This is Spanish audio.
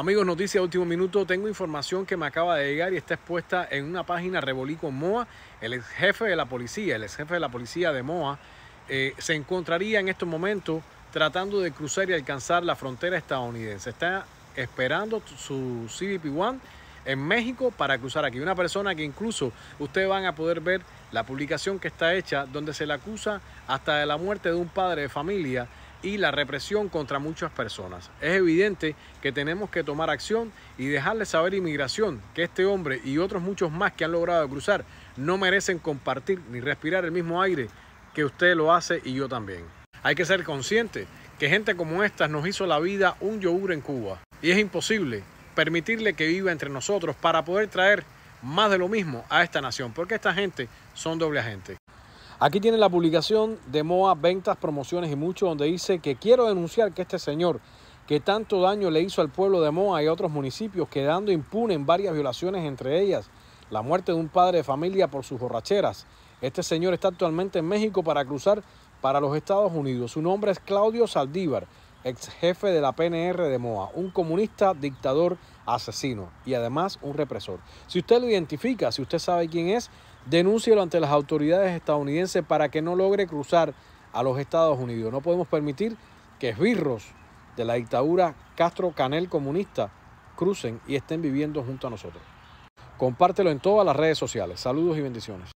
Amigos, noticia último minuto. Tengo información que me acaba de llegar y está expuesta en una página Rebolico Moa. El ex jefe de la policía, el ex jefe de la policía de Moa, eh, se encontraría en estos momentos tratando de cruzar y alcanzar la frontera estadounidense. Está esperando su CBP-1 en México para cruzar aquí. Una persona que incluso ustedes van a poder ver la publicación que está hecha donde se le acusa hasta de la muerte de un padre de familia y la represión contra muchas personas. Es evidente que tenemos que tomar acción y dejarle saber inmigración que este hombre y otros muchos más que han logrado cruzar no merecen compartir ni respirar el mismo aire que usted lo hace y yo también. Hay que ser consciente que gente como esta nos hizo la vida un yogur en Cuba y es imposible permitirle que viva entre nosotros para poder traer más de lo mismo a esta nación, porque esta gente son doble agente. Aquí tiene la publicación de MOA Ventas, Promociones y Mucho, donde dice que quiero denunciar que este señor que tanto daño le hizo al pueblo de Moa y a otros municipios, quedando impune en varias violaciones, entre ellas la muerte de un padre de familia por sus borracheras. Este señor está actualmente en México para cruzar para los Estados Unidos. Su nombre es Claudio Saldívar, ex jefe de la PNR de Moa, un comunista, dictador, asesino y además un represor. Si usted lo identifica, si usted sabe quién es, denúncielo ante las autoridades estadounidenses para que no logre cruzar a los Estados Unidos. No podemos permitir que esbirros de la dictadura Castro Canel comunista crucen y estén viviendo junto a nosotros. Compártelo en todas las redes sociales. Saludos y bendiciones.